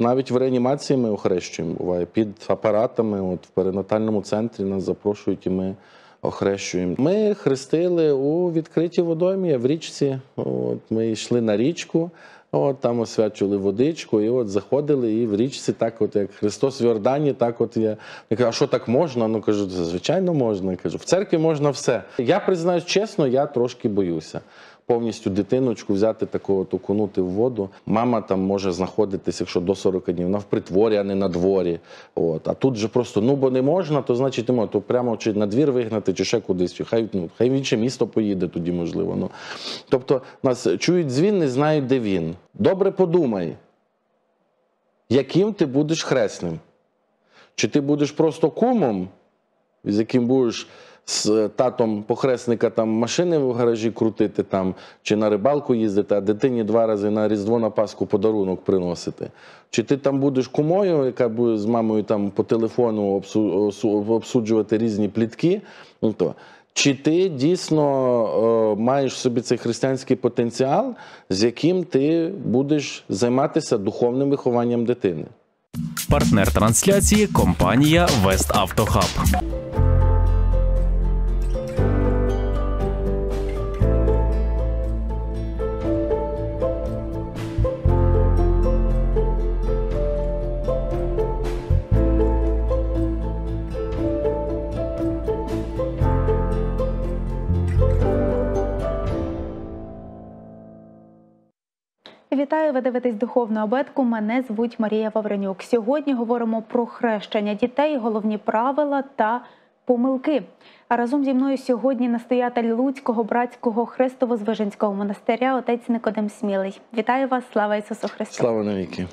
Навіть в реанімації ми охрещуємо. Буває під апаратами, от в перинатальному центрі нас запрошують, і ми охрещуємо. Ми хрестили у відкритій водоймі в річці. От Ми йшли на річку, от там освячували водичку, і от заходили. І в річці, так, от як Христос в Йордані, так от я, я кажу, а що так можна? Ну кажу, звичайно, можна. кажу, в церкві можна все. Я признаюсь чесно, я трошки боюся повністю дитиночку взяти такого окунути в воду. Мама там може знаходитись, якщо до 40 днів вона в притворі, а не на дворі. От а тут же просто ну бо не можна, то значить не То прямо чи на двір вигнати, чи ще кудись. хай ну хай в інше місто поїде, тоді можливо. Ну тобто нас чують дзвін, не знають, де він. Добре подумай, яким ти будеш хресним. Чи ти будеш просто кумом, з яким будеш з татом похресника там машини в гаражі крутити там чи на рибалку їздити, а дитині два рази на різдво на Пасху подарунок приносити. Чи ти там будеш кумою, яка буде з мамою там по телефону обсуджувати різні плітки? Ну, то. Чи ти дійсно е, маєш в собі цей християнський потенціал, з яким ти будеш займатися духовним вихованням дитини? Партнер трансляції компанія «Вест Автохаб». вітаю! Ви дивитесь духовну обетку. Мене звуть Марія Вавренюк. Сьогодні говоримо про хрещення дітей, головні правила та помилки. А разом зі мною сьогодні настоятель Луцького братського хрестово-звиженського монастиря, отець Никодим Смілий. Вітаю вас, слава Ісусу Христу! Слава навіки!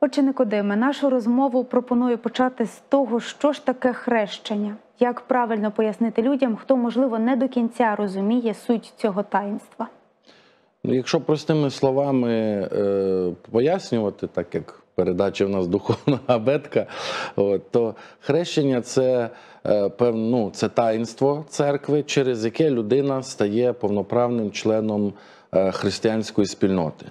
Отже, Никодиме, нашу розмову пропоную почати з того, що ж таке хрещення, як правильно пояснити людям, хто можливо не до кінця розуміє суть цього таїнства. Ну, Якщо простими словами е, пояснювати, так як передача в нас духовна абетка, от, то хрещення це е, ну, це таїнство церкви, через яке людина стає повноправним членом е, християнської спільноти.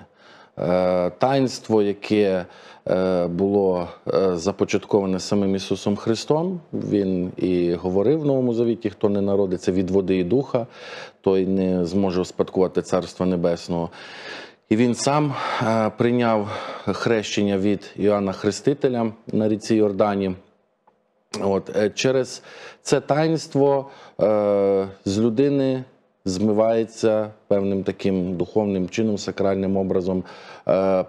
Е, таїнство, яке е, було е, започатковане самим Ісусом Христом, Він і говорив в Новому Завіті, хто не народиться від води і духа, той не зможе успадкувати Царство Небесного. І він сам е, прийняв хрещення від Йоанна Хрестителя на ріці Йордані. От, е, Через це таїнство е, з людини змивається певним таким духовним чином, сакральним образом,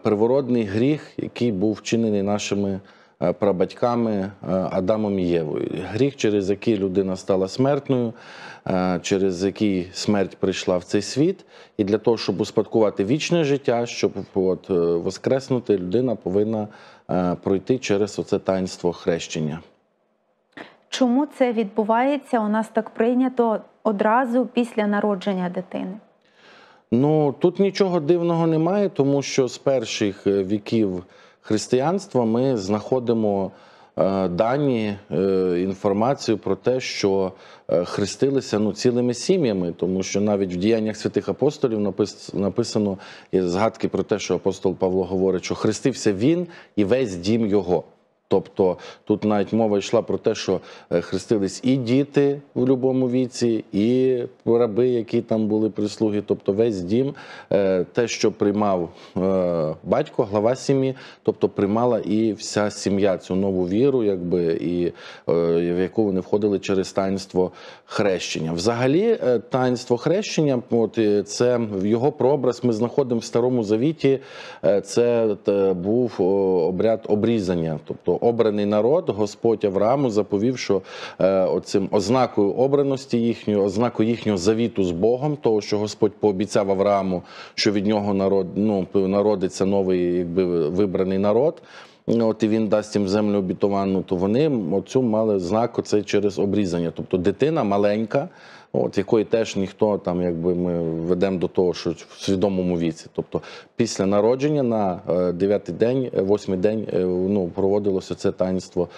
первородний гріх, який був вчинений нашими. Е, прабатьками е, Адамом і Євою. Гріх, через який людина стала смертною, е, через який смерть прийшла в цей світ. І для того, щоб успадкувати вічне життя, щоб от, воскреснути, людина повинна пройти через оце таїнство хрещення. Чому це відбувається? У нас так прийнято одразу після народження дитини. Ну тут нічого дивного немає, тому що з перших віків християнства ми знаходимо е, дані е, інформацію про те, що е, хрестилися ну цілими сім'ями, тому що навіть в діяннях святих апостолів напис, написано згадки про те, що апостол Павло говорить, що хрестився він і весь дім його. Тобто тут навіть мова йшла про те, що е, хрестились і діти в будь-якому віці, і раби, які там були прислуги. Тобто, весь дім, е, те, що приймав е, батько, глава сім'ї, тобто приймала і вся сім'я цю нову віру, якби і в яку вони входили через таїнство хрещення. Взагалі, таїнство хрещення, от це його прообраз. Ми знаходимо в старому завіті. Це був обряд обрізання, тобто обраний народ, Господь Аврааму заповів, що е, оцим ознакою обраності їхньої, ознакою їхнього завіту з Богом, того, що Господь пообіцяв Аврааму, що від нього народ ну, народиться новий, якби вибраний народ. От і він дасть їм землю обітовану, то вони оцю мали знак оцей через обрізання. Тобто дитина маленька от якої теж ніхто там, якби ми ведемо до того, що в свідомому віці. Тобто після народження на е, дев'ятий день, е, восьмий день е, ну проводилося це таїнство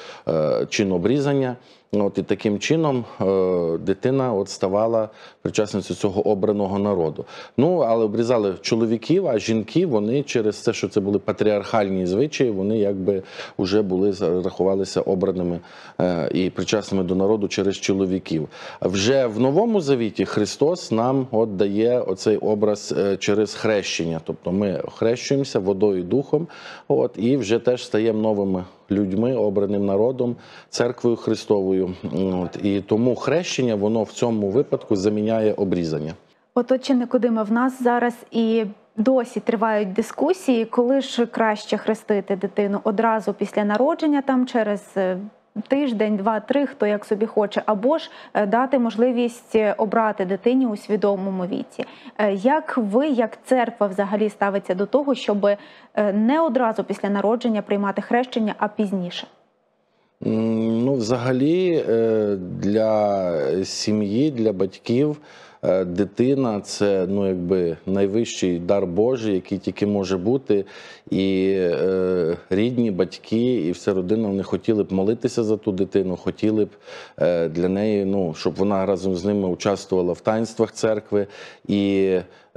чин обрізання. От І таким чином е, дитина от ставала причасницею цього обраного народу. Ну, але обрізали чоловіків, а жінки вони через те, що це були патріархальні звичаї, вони якби вже були рахувалися обраними е, і причасними до народу через чоловіків. Вже в новому завіті Христос нам от дає оцей образ е, через хрещення. Тобто ми хрещуємося водою і духом, от і вже теж стаємо новими людьми, обраним народом, церквою Христовою. От і тому хрещення воно в цьому випадку заміняє обрізання. Оточене Кудима, в нас зараз і досі тривають дискусії, коли ж краще хрестити дитину одразу після народження, там через е, Тиждень, два-три, хто як собі хоче, або ж е, дати можливість е, обрати дитині у свідомому віці. Е, як ви, як церква, взагалі ставиться до того, щоб не одразу після народження приймати хрещення, а пізніше? Ну, взагалі, для сім'ї, для батьків. Е, дитина це ну якби найвищий дар Божий, який тільки може бути. І е, рідні, батьки, і вся родина вони хотіли б молитися за ту дитину, хотіли б е, для неї, ну щоб вона разом з ними участвувала в таїнствах церкви і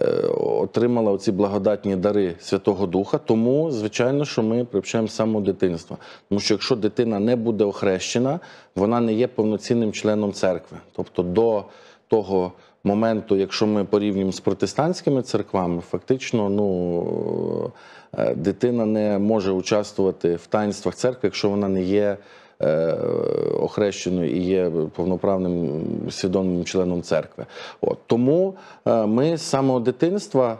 е, отримала оці благодатні дари Святого Духа. Тому, звичайно, що ми привчаємо саме дитинство, Тому що якщо дитина не буде охрещена, вона не є повноцінним членом церкви, тобто до того моменту, якщо ми порівнюємо з протестантськими церквами, фактично, ну е, дитина не може участвувати в таїнствах церкви, якщо вона не є. Е, охрещеною і є повноправним свідомим членом церкви, От. тому е, ми з самого дитинства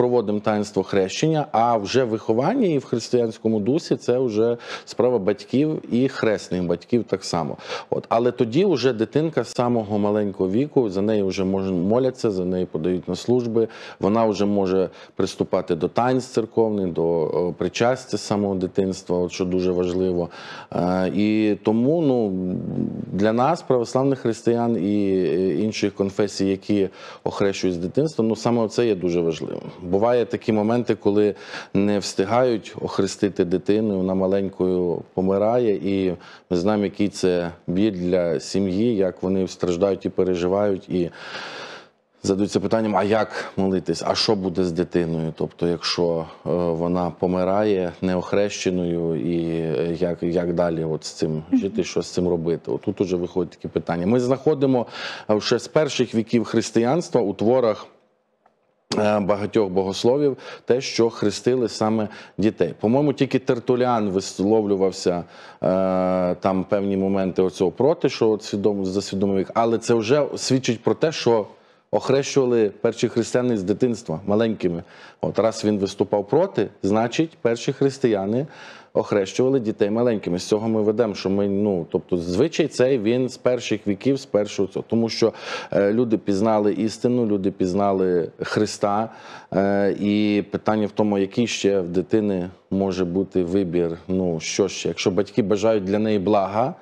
проводимо таїнство хрещення, а вже виховання і в християнському дусі це вже справа батьків і хресних батьків так само. От але тоді вже дитинка з самого маленького віку за неї вже може моляться, за неї подають на служби. Вона вже може приступати до танць церковних, до причастя самого дитинства, що дуже важливо. Е, і тому ну для нас, православних християн і е, інших конфесій, які охрещують з дитинства, ну саме це є дуже важливим буває такі моменти, коли не встигають охрестити дитину, вона маленькою помирає, і ми знаємо, який це біль для сім'ї, як вони страждають і переживають. і Задаються питанням, а як молитись, а що буде з дитиною? Тобто, якщо е, вона помирає неохрещеною, і е, як як далі от з цим жити, що з цим робити? Отут уже виходять такі питання. Ми знаходимо е, ще з перших віків християнства у творах. Е, багатьох богословів, те, що хрестили саме дітей. По-моєму, тільки Тертулян висловлювався е, там певні моменти оцього проти, що за свідомовік, але це вже свідчить про те, що. Охрещували перші християни з дитинства маленькими. От раз він виступав проти, значить, перші християни охрещували дітей маленькими. З цього ми ведемо, що ми ну тобто, звичай цей він з перших віків, з першого цього, тому що е, люди пізнали істину, люди пізнали Христа, е, і питання в тому, який ще в дитини може бути вибір. Ну що ще, якщо батьки бажають для неї блага.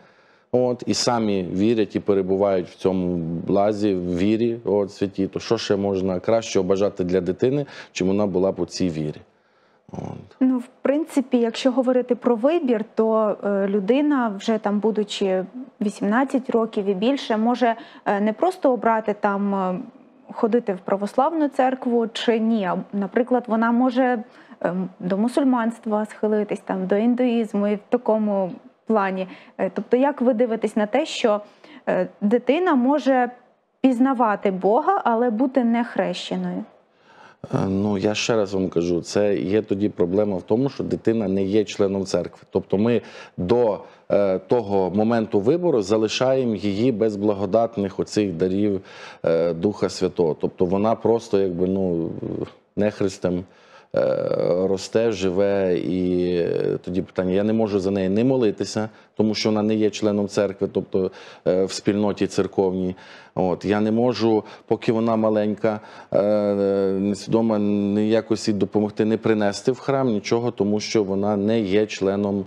От і самі вірять і перебувають в цьому блазі, в вірі от святі, то що ще можна краще бажати для дитини, чим вона була по цій вірі? Ну, в принципі, якщо говорити про вибір, то е, людина, вже там, будучи 18 років і більше, може е, не просто обрати там е, ходити в православну церкву чи ні. Наприклад, вона може ем, до мусульманства схилитись, там до індуїзму і в такому плані. Тобто, як ви дивитесь на те, що дитина може пізнавати Бога, але бути не хрещеною? Е, ну, я ще раз вам кажу, це є тоді проблема в тому, що дитина не є членом церкви. Тобто ми до е, того моменту вибору залишаємо її без благодатних оцих дарів е, Духа Святого. Тобто вона просто якби ну нехристем. Е, росте, живе, і е, тоді питання: я не можу за неї не молитися, тому що вона не є членом церкви, тобто е, в спільноті церковній. От я не можу, поки вона маленька, несвідомо не якось допомогти, не принести в храм нічого, тому що вона не є членом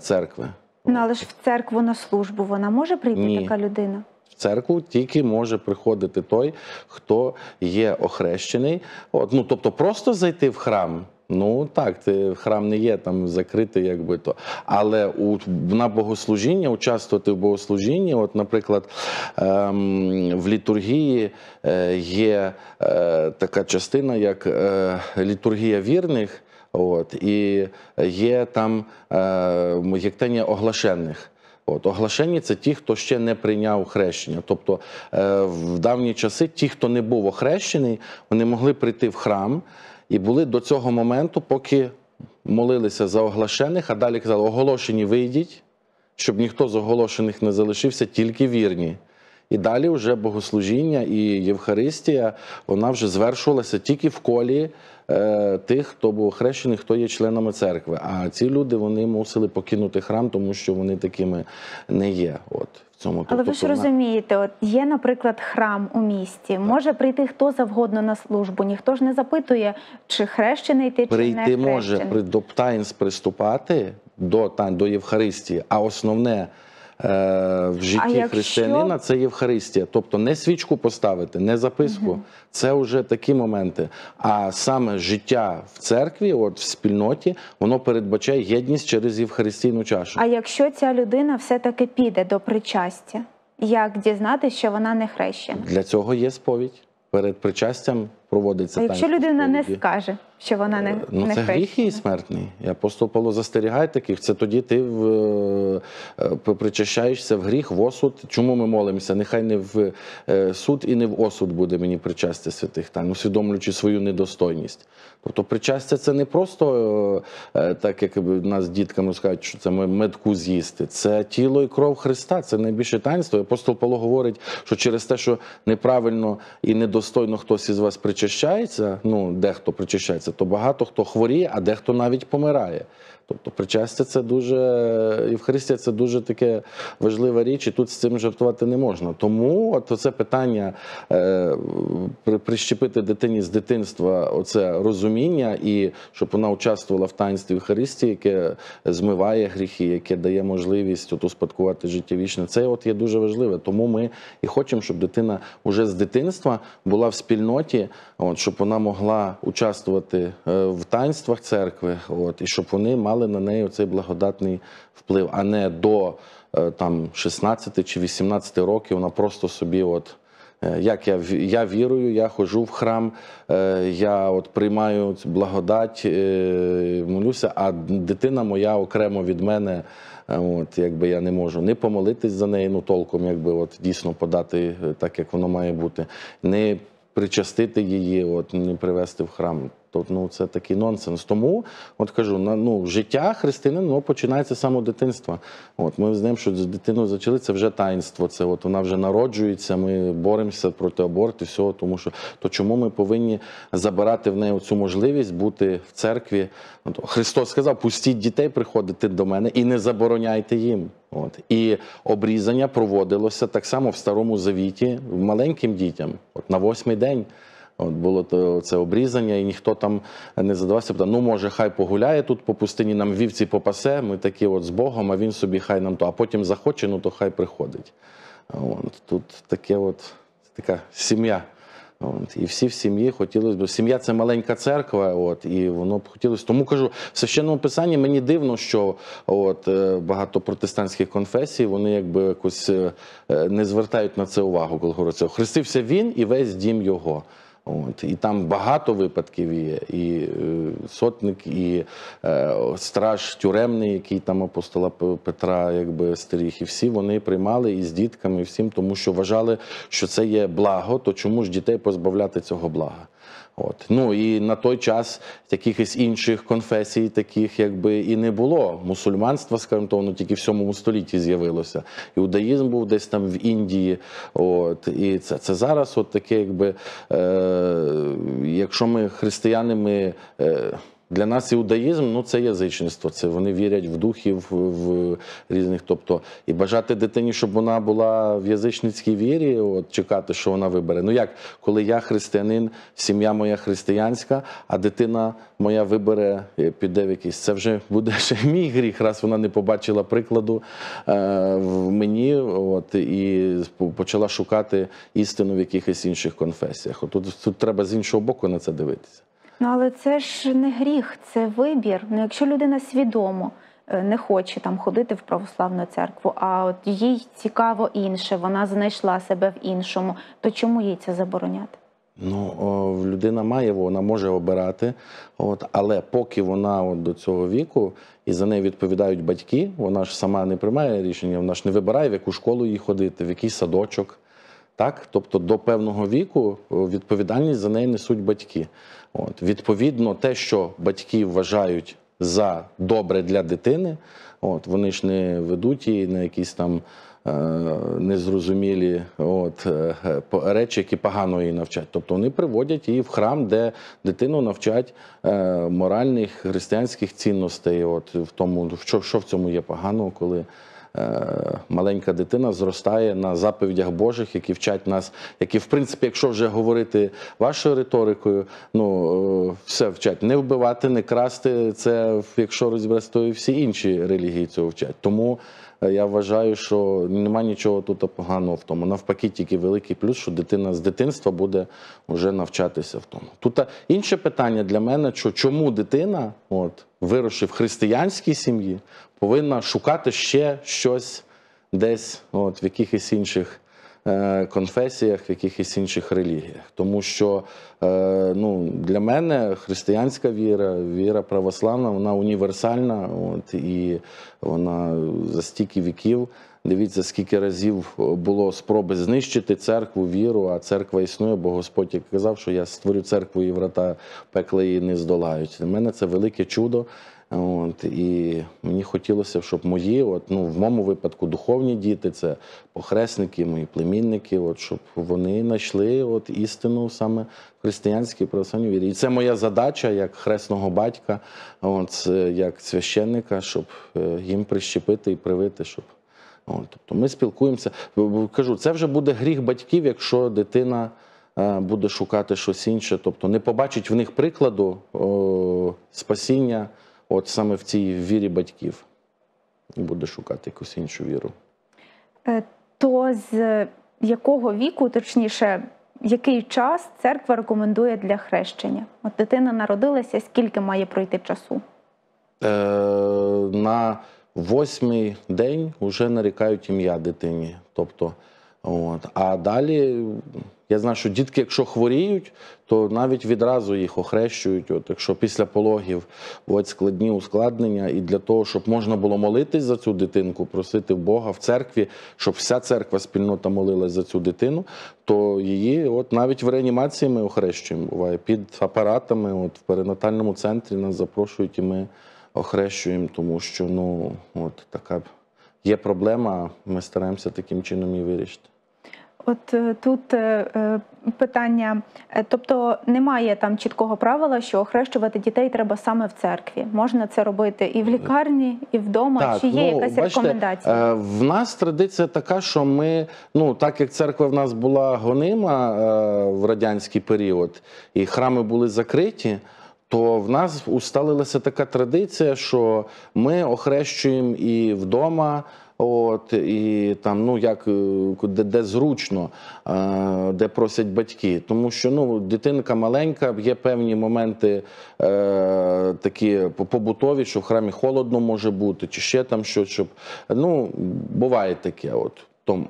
церкви. Ну але ж в церкву на службу вона може прийти Ні. така людина? В церкву тільки може приходити той, хто є охрещений. От, ну Тобто, просто зайти в храм. Ну так, ти храм не є там закритий, якби то. Але у на богослужіння участвувати в богослужінні, от, наприклад, ем, в літургії е, є е, така частина, як е, літургія вірних. От і є там е, гектенія оглашених. От оглашені це ті, хто ще не прийняв хрещення. Тобто е, в давні часи ті, хто не був охрещений, вони могли прийти в храм і були до цього моменту, поки молилися за оглашених, а далі казали, оголошені вийдіть, щоб ніхто з оголошених не залишився, тільки вірні. І далі вже богослужіння і Євхаристія вона вже звершувалася тільки в колі Е, тих, хто був хрещений, хто є членами церкви. А ці люди вони мусили покинути храм, тому що вони такими не є. От в цьому але ви ж розумієте, от є, наприклад, храм у місті. Так. Може прийти хто завгодно на службу. Ніхто ж не запитує, чи хрещений ти чи прийти не хрещений. може при до таїнств приступати до та до Євхаристії, а основне. Е, в житті якщо... християнина це Євхаристія, тобто не свічку поставити, не записку. Угу. Це вже такі моменти. А саме життя в церкві, от в спільноті, воно передбачає єдність через Євхаристійну чашу. А якщо ця людина все-таки піде до причастя, як дізнатися, що вона не хрещена? Для цього є сповідь перед причастям проводиться. А Якщо людина не скаже, що вона не е, Ну, це гріх її смертний. Апостол просто Павло застерігає таких. Це тоді ти е, е, причащаєшся в гріх, в осуд. Чому ми молимося? Нехай не в суд і не в осуд буде мені причастя святих тайн, усвідомлюючи свою недостойність. Тобто причастя це не просто так, як нас діткам розкажуть, що це медку з'їсти. Це тіло і кров Христа, це найбільше таїнство. Апостол Павло говорить, що через те, що неправильно і недостойно хтось із вас причастя, причащається, ну дехто причащається, то багато хто хворіє, а дехто навіть помирає. Тобто причастя це дуже Євхаристія це дуже таке важлива річ, і тут з цим жартувати не можна. Тому от це питання е, прищепити дитині з дитинства оце розуміння, і щоб вона участвувала в таїнстві Євхаристії, яке змиває гріхи, яке дає можливість от успадкувати життя вічне. Це от є дуже важливе. Тому ми і хочемо, щоб дитина уже з дитинства була в спільноті, от щоб вона могла участвувати е, в таїнствах церкви, от і щоб вони мали мали на неї цей благодатний вплив, а не до е, там 16 чи 18 років вона просто собі от. Е, як я я вірую, я ходжу в храм, е, я от приймаю благодать, молюся, а дитина моя окремо від мене, от якби я не можу не помолитись за неї, ну толком, якби от дійсно подати так, як воно має бути, не причастити її, от не привести в храм. Тобто, ну це такий нонсенс. Тому от кажу, на ну життя христини ну, починається з дитинства. От ми знаємо, що з дитиною зачали це вже таїнство. Це от вона вже народжується. Ми боремося проти аборту, всього, тому що то чому ми повинні забирати в неї цю можливість бути в церкві? От, Христос сказав: пустіть дітей приходити до мене і не забороняйте їм. От і обрізання проводилося так само в старому завіті маленьким дітям, от на восьмий день. От було це обрізання, і ніхто там не задавався. Ну може, хай погуляє тут по пустині, нам вівці попасе. Ми такі, от з Богом, а він собі хай нам то. А потім захоче, ну то хай приходить. От тут таке, от така сім'я. От, І всі в сім'ї хотілося б. Сім'я це маленька церква, от, і воно б хотілося. Тому кажу, в священному писанні мені дивно, що от, е, багато протестантських конфесій вони якби якось е, е, не звертають на це увагу, коли говорять, хрестився він і весь дім його. От І там багато випадків є, і е, сотник, і е, страж тюремний, який там апостола Петра якби стеріг. І всі вони приймали із дітками, і всім, тому що вважали, що це є благо, то чому ж дітей позбавляти цього блага? От ну і на той час якихось інших конфесій, таких якби і не було. Мусульманство скажімо, то воно тільки в 7 столітті з'явилося. Іудаїзм був десь там в Індії. От і це це зараз, от таке, якби е, якщо ми християни, Е, для нас іудаїзм ну це язичництво. Це вони вірять в духів в різних. Тобто, і бажати дитині, щоб вона була в язичницькій вірі, от чекати, що вона вибере. Ну як коли я християнин, сім'я моя християнська, а дитина моя вибере е, піде в якийсь. Це вже буде ще мій гріх, раз вона не побачила прикладу е, в мені, от і почала шукати істину в якихось інших конфесіях. От тут, тут треба з іншого боку на це дивитися. Ну, але це ж не гріх, це вибір. Ну, якщо людина свідомо е, не хоче там ходити в православну церкву, а от їй цікаво інше, вона знайшла себе в іншому, то чому їй це забороняти? Ну, людина має, вона може обирати, От, але поки вона от до цього віку і за неї відповідають батьки, вона ж сама не приймає рішення, вона ж не вибирає, в яку школу їй ходити, в який садочок. Так? Тобто до певного віку відповідальність за неї несуть батьки. От Відповідно, те, що батьки вважають за добре для дитини, от вони ж не ведуть її на якісь там. Е, незрозумілі от е, речі, які погано її навчать. Тобто вони приводять її в храм, де дитину навчать е, моральних християнських цінностей. От в тому, що що в цьому є поганого, коли Е, маленька дитина зростає на заповідях Божих, які вчать нас, які, в принципі, якщо вже говорити вашою риторикою, ну е, все вчать не вбивати, не красти. Це якщо розібрати, то і всі інші релігії цього вчать. Тому Е, я вважаю, що немає нічого тут поганого в тому. Навпаки, тільки великий плюс, що дитина з дитинства буде вже навчатися в тому. Тут е, інше питання для мене: що чому дитина, от вирушив християнській сім'ї, повинна шукати ще щось десь, от в якихось інших. Е, конфесіях, в якихось інших релігіях. Тому що е, ну, для мене християнська віра, віра православна, вона універсальна, от, і вона за стільки віків. Дивіться, скільки разів було спроби знищити церкву, віру, а церква існує, бо Господь як казав, що я створю церкву і врата пекла її не здолають. Для мене це велике чудо. От, І мені хотілося, щоб мої, от, ну, в моєму випадку, духовні діти, це похресники, мої племінники, от, щоб вони знайшли от, істину саме в християнській православній вірі. І це моя задача як хресного батька, от, е, як священника, щоб е, їм прищепити і привити, щоб. От, тобто ми спілкуємося. Кажу, це вже буде гріх батьків, якщо дитина. Е, буде шукати щось інше, тобто не побачить в них прикладу о, спасіння от саме в цій вірі батьків і буде шукати якусь іншу віру. Е, то з якого віку, точніше, який час церква рекомендує для хрещення? От дитина народилася, скільки має пройти часу? Е, На восьмий день вже нарікають ім'я дитині. Тобто, от, а далі. Я знаю, що дітки, якщо хворіють, то навіть відразу їх охрещують. От Якщо після пологів бувають складні ускладнення, і для того, щоб можна було молитись за цю дитинку, просити Бога в церкві, щоб вся церква спільнота молилась за цю дитину, то її от навіть в реанімації ми охрещуємо. Буває під апаратами, от в перинатальному центрі нас запрошують, і ми охрещуємо, тому що ну от така є проблема. Ми стараємося таким чином її вирішити. От е, тут е, е, питання, тобто немає там чіткого правила, що охрещувати дітей треба саме в церкві. Можна це робити і в лікарні, і вдома. Так, Чи є ну, якась бачите, рекомендація? В нас традиція така, що ми, ну так як церква в нас була гонима в радянський період, і храми були закриті. То в нас усталилася така традиція, що ми охрещуємо і вдома, От і там, ну як е, де, де зручно, е, де просять батьки, тому що ну дитинка маленька, є певні моменти е, такі побутові, що в храмі холодно може бути, чи ще там щось, щоб ну буває таке, от. Тобто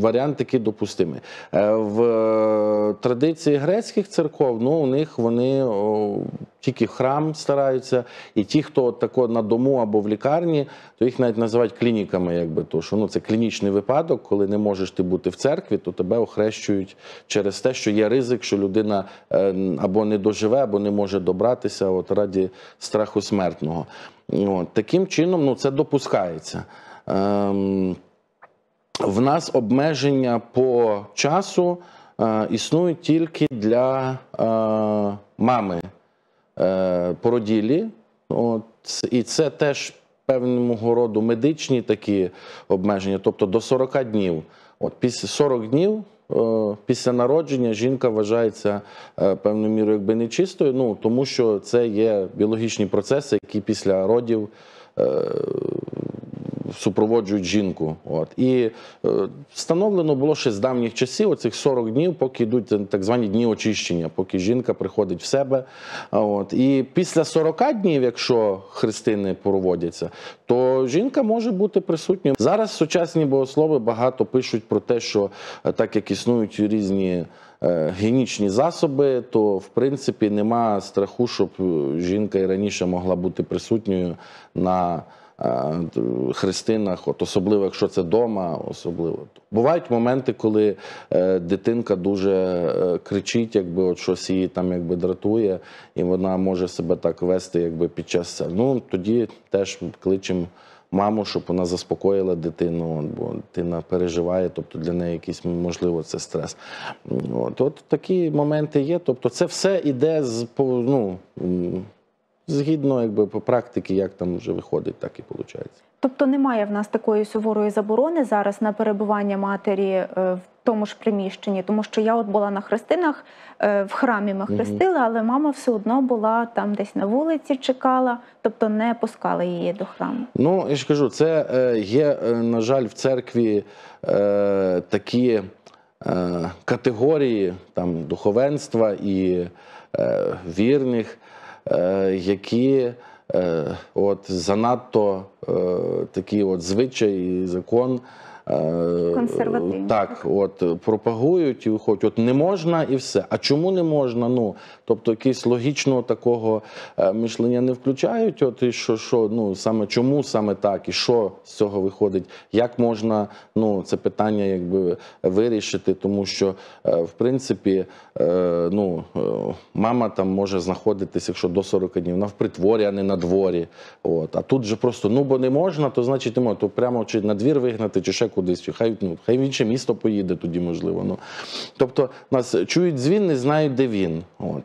варіант такий допустимий. Е, в е, традиції грецьких церков ну, у них вони тільки храм стараються, і ті, хто тако на дому або в лікарні, то їх навіть називають клініками, якби то, що ну, це клінічний випадок, коли не можеш ти бути в церкві, то тебе охрещують через те, що є ризик, що людина е, або не доживе, або не може добратися от раді страху смертного. От, Таким чином ну, це допускається. Ем, в нас обмеження по часу е, існують тільки для е, мами е, породілі. От, І це теж певного роду медичні такі обмеження, тобто до 40 днів. От Після 40 днів після народження жінка вважається певною мірою якби нечистою, ну тому що це є біологічні процеси, які після родів супроводжують жінку. От І е, встановлено було ще з давніх часів оцих 40 днів, поки йдуть так звані дні очищення, поки жінка приходить в себе. От І після 40 днів, якщо христини проводяться, то жінка може бути присутньою. Зараз сучасні богослови багато пишуть про те, що е, так як існують різні. Е, Гінічні засоби, то в принципі нема страху, щоб жінка і раніше могла бути присутньою на хрестинах, от особливо якщо це дома, особливо бувають моменти, коли е, дитинка дуже е, кричить, якби от щось її там якби дратує, і вона може себе так вести, якби під час це. Ну тоді теж кличемо маму, щоб вона заспокоїла дитину, бо дитина переживає, тобто для неї якийсь можливо це стрес. От, от такі моменти є. Тобто, це все іде з ну згідно якби по практики, як там вже виходить, так і виходить. Тобто немає в нас такої суворої заборони зараз на перебування матері е, в тому ж приміщенні, тому що я от була на хрестинах, е, в храмі ми хрестили, але мама все одно була там десь на вулиці, чекала, тобто не пускали її до храму. Ну я ж кажу, це е, є, на жаль, в церкві такі категорії там духовенства і вірних. Е, які е, от занадто е, такі от звичай і закон Е, консервативні. Так, от пропагують і виходять. От не можна і все. А чому не можна? Ну тобто, якийсь логічного такого е, мишлення не включають. От і що, що ну саме чому саме так, і що з цього виходить, як можна ну це питання якби вирішити, тому що е, в принципі ну мама там може знаходитися, якщо до 40 днів, вона в притворі, а не на дворі. От а тут же просто ну бо не можна, то значить не можна, то прямо чи на двір вигнати, чи ще куди кудись, хай ну, хай в інше місто поїде, тоді можливо. Ну. Тобто нас чують дзвін, не знають, де він. От.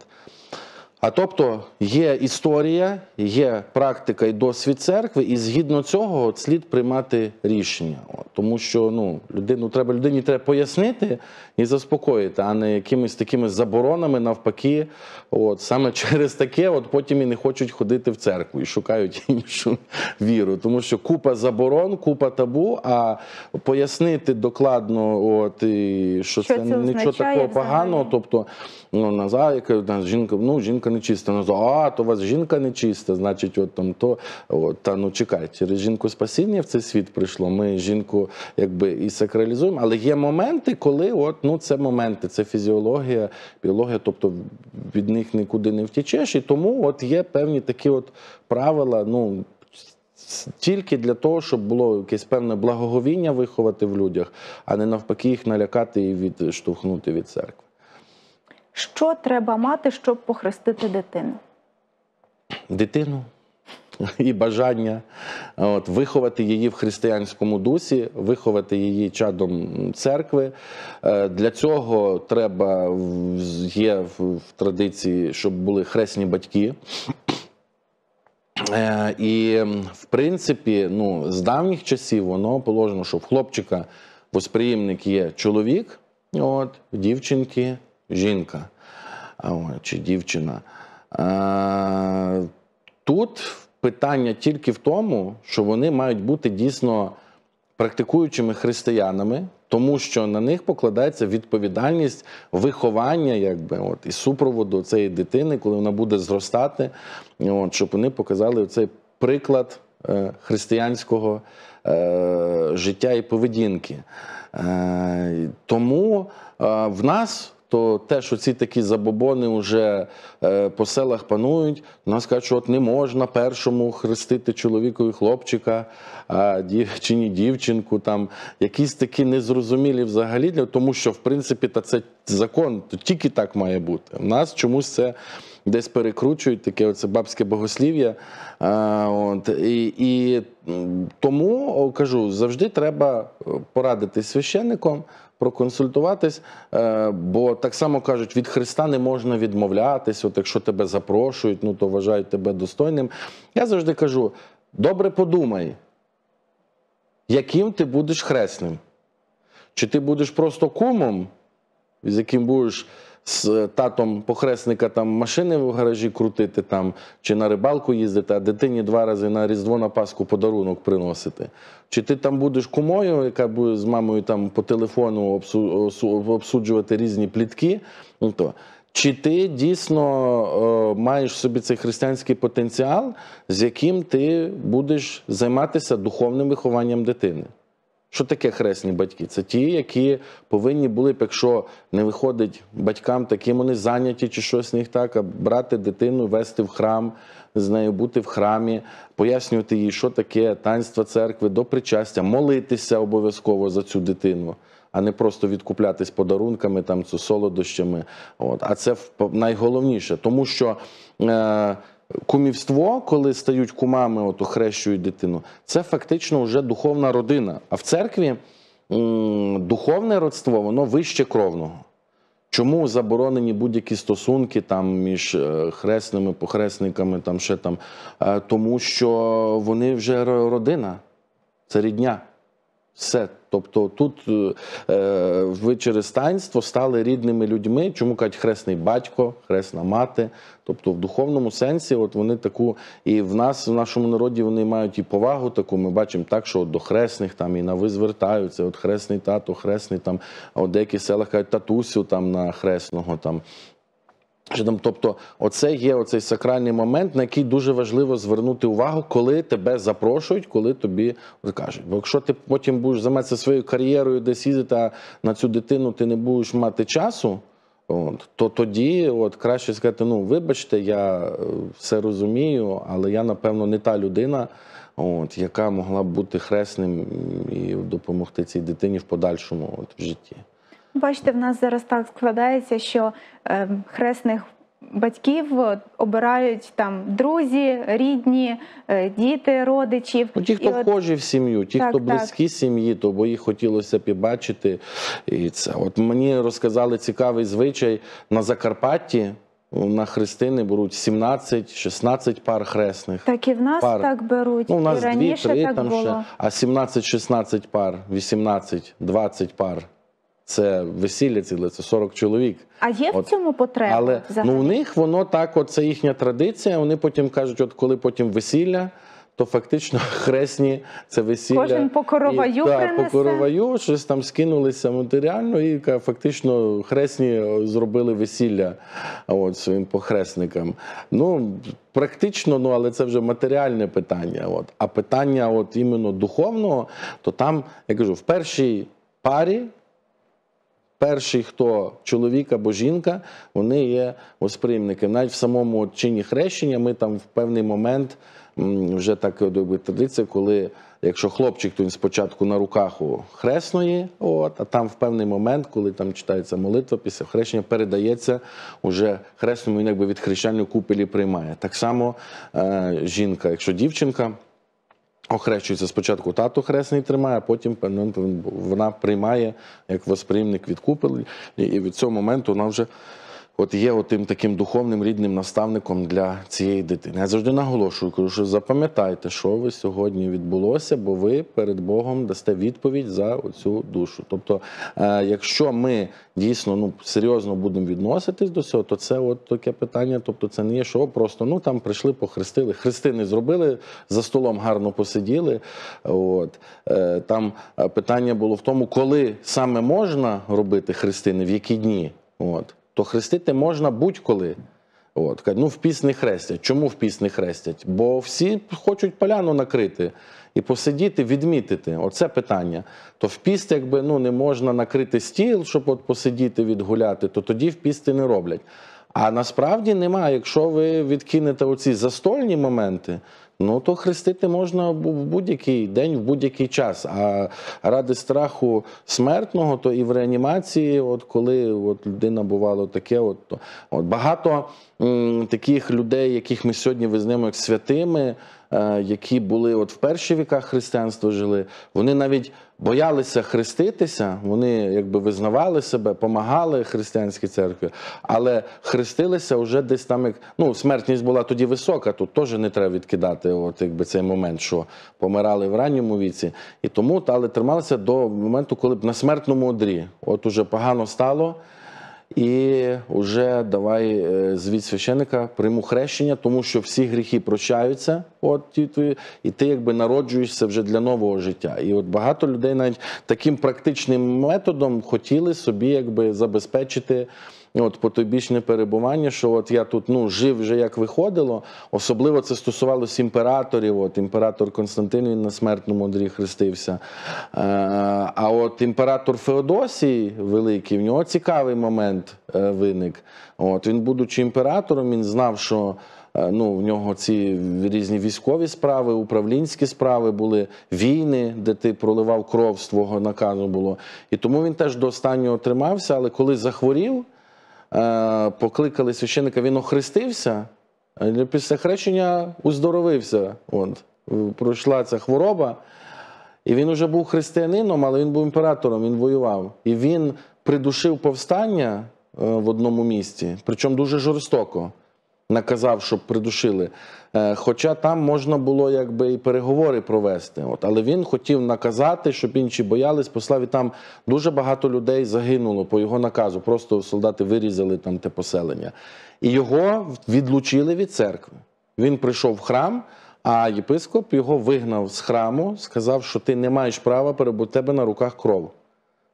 А тобто є історія, є практика і досвід церкви, і згідно цього от слід приймати рішення. От, тому що ну, людину треба людині треба пояснити і заспокоїти, а не якимись такими заборонами, навпаки, От, саме через таке, от потім і не хочуть ходити в церкву і шукають іншу віру. Тому що купа заборон, купа табу, а пояснити докладно, от, і що, що це, це нічого такого поганого. тобто Ну, назад, яка нас жінка, ну жінка нечиста. Ну, а то у вас жінка нечиста, значить, от там то от, та ну чекай, через жінку спасіння в цей світ прийшло. Ми жінку якби і сакралізуємо, але є моменти, коли от ну це моменти, це фізіологія, біологія, тобто від них нікуди не втічеш. І тому от є певні такі от правила. ну, тільки для того, щоб було якесь певне благоговіння виховати в людях, а не навпаки їх налякати і відштовхнути від церкви. Що треба мати, щоб похрестити дитину? Дитину і бажання от, виховати її в християнському дусі, виховати її чадом церкви. Е, для цього треба є в традиції, щоб були хресні батьки. Е, і, в принципі, ну, з давніх часів воно положено, що в хлопчика восприємник є чоловік, от, дівчинки жінка чи дівчина. Тут питання тільки в тому, що вони мають бути дійсно практикуючими християнами, тому що на них покладається відповідальність виховання, якби от і супроводу цієї дитини, коли вона буде зростати, от, щоб вони показали цей приклад е, християнського е, життя і поведінки. Е, тому в нас то те, що ці такі забобони вже е, по селах панують, нас кажуть, що от не можна першому хрестити чоловікові хлопчика, а дівчині дівчинку, там якісь такі незрозумілі взагалі, тому що в принципі та це закон, то тільки так має бути. У нас чомусь це. Десь перекручують таке оце бабське богослів'я. от, І і тому кажу, завжди треба е, порадитись священником проконсультуватись, е, бо так само кажуть, від Христа не можна відмовлятись. От якщо тебе запрошують, ну то вважають тебе достойним. Я завжди кажу: добре подумай, яким ти будеш хресним, чи ти будеш просто кумом, з яким будеш з татом похресника там машини в гаражі крутити там чи на рибалку їздити, а дитині два рази на Різдво на Пасху подарунок приносити. Чи ти там будеш кумою, яка буде з мамою там по телефону обсуджувати різні плітки? Ну, то. Чи ти дійсно е, маєш в собі цей християнський потенціал, з яким ти будеш займатися духовним вихованням дитини? Що таке хресні батьки? Це ті, які повинні були б, якщо не виходить батькам, таким вони зайняті чи щось в них так, а брати дитину, вести в храм, з нею бути в храмі, пояснювати їй, що таке танство церкви, до причастя, молитися обов'язково за цю дитину, а не просто відкуплятись подарунками, там солодощами. От. А це найголовніше, тому що. Е- Кумівство, коли стають кумами, от охрещують дитину, це фактично вже духовна родина. А в церкві духовне родство, воно вище кровного. Чому заборонені будь-які стосунки там між е, хресними, похресниками, там ще там? Е, тому що вони вже родина, це рідня. Все, тобто тут е, е ви через таїнство стали рідними людьми, чому кажуть хресний батько, хресна мати. Тобто, в духовному сенсі, от вони таку, і в нас, в нашому народі, вони мають і повагу таку. Ми бачимо так, що от до хресних там і на ви звертаються. От хресний тато, хресний там, а от деяких селах кажуть татусю там на хресного там Тобто, оце є оцей сакральний момент, на який дуже важливо звернути увагу, коли тебе запрошують, коли тобі кажуть. Бо якщо ти потім будеш займатися своєю кар'єрою, десь їздити, а на цю дитину ти не будеш мати часу, от, то тоді от, краще сказати: ну вибачте, я е, все розумію, але я, напевно, не та людина, от, яка могла б бути хресним і допомогти цій дитині в подальшому от, в житті. Бачите, в нас зараз так складається, що ем, хресних батьків е, обирають там друзі, рідні, е, діти, родичів. Ну, ті, хто вхожі от... в сім'ю, ті, так, хто близькі так. сім'ї, то бо їх хотілося побачити. І це от мені розказали цікавий звичай на Закарпатті. Ну, на хрестини беруть 17-16 пар хресних. Так і в нас пар. так беруть. Ну, у нас 2-3 там було. ще, а 17-16 пар, 18-20 пар. Це весілля ціле, це 40 чоловік. А є от. в цьому потреба? Але ну, взагалі? ну у них воно так, от це їхня традиція. Вони потім кажуть, от коли потім весілля, то фактично хресні це весілля. Кожен по короваю і, принесе? Так, по короваю, щось там скинулися матеріально, і фактично хресні зробили весілля от, своїм похресникам. Ну практично, ну але це вже матеріальне питання. От. А питання, от іменно духовного, то там я кажу, в першій парі. Перший, хто чоловік або жінка, вони є восприємники. Навіть в самому чині хрещення ми там в певний момент вже так традиція, коли якщо хлопчик, то він спочатку на руках у хресної, от а там в певний момент, коли там читається молитва, після хрещення передається уже хресному, він якби від хрещальної купелі приймає. Так само е, жінка, якщо дівчинка. Охрещується спочатку тато хресний тримає, а потім ну, вона приймає як восприємник від купелі, і від цього моменту вона вже от є отим таким духовним рідним наставником для цієї дитини. Я завжди наголошую, кажу, що запам'ятайте, що ви сьогодні відбулося, бо ви перед Богом дасте відповідь за цю душу. Тобто, е, якщо ми дійсно ну серйозно будемо відноситись до цього, то це от таке питання. Тобто, це не є що просто ну там прийшли, похрестили, Христини зробили за столом, гарно посиділи. От е, там е, питання було в тому, коли саме можна робити хрестини, в які дні. От то хрестити можна будь-коли. От, ну в піс хрестять. Чому в піс хрестять? Бо всі хочуть поляну накрити і посидіти, відмітити. Оце питання. То в піст, якби ну не можна накрити стіл, щоб от посидіти, відгуляти, то тоді в пісти не роблять. А насправді немає, якщо ви відкинете оці застольні моменти. Ну то хрестити можна в будь-який день, в будь-який час. А ради страху смертного, то і в реанімації, от коли от людина бувала таке, от то от багато м, таких людей, яких ми сьогодні визнаємо як святими, е, які були от в перші віка християнства жили, вони навіть боялися хреститися, вони якби визнавали себе, помагали християнській церкві, але хрестилися вже десь там, як ну смертність була тоді висока, тут теж не треба відкидати. От якби цей момент, що помирали в ранньому віці, і тому та але трималися до моменту, коли б на смертному одрі, от уже погано стало. І вже давай е, звіт священика прийму хрещення, тому що всі гріхи прощаються, от ті твої, і ти якби народжуєшся вже для нового життя. І от багато людей навіть таким практичним методом хотіли собі якби забезпечити от потойбічне перебування, що от я тут ну жив вже як виходило. Особливо це стосувалося імператорів. От імператор Константин він на смертному Андрій хрестився. Е, а от імператор Феодосій Великий, в нього цікавий момент е, виник. От Він, будучи імператором, він знав, що е, ну, в нього ці різні військові справи, управлінські справи були, війни, де ти проливав кров свого наказу було. І тому він теж до останнього тримався, але коли захворів. Е, покликали священика, він охрестився, е, після хрещення уздоровився. От, е, Пройшла ця хвороба. І він уже був християнином, але він був імператором, він воював. І він придушив повстання в одному місці, причому дуже жорстоко наказав, щоб придушили. Е, хоча там можна було якби і переговори провести, от але він хотів наказати, щоб інші боялись. Послав і там дуже багато людей загинуло по його наказу. Просто солдати вирізали там те поселення, і його відлучили від церкви. Він прийшов в храм. А єпископ його вигнав з храму, сказав, що ти не маєш права, перебути тебе на руках кров.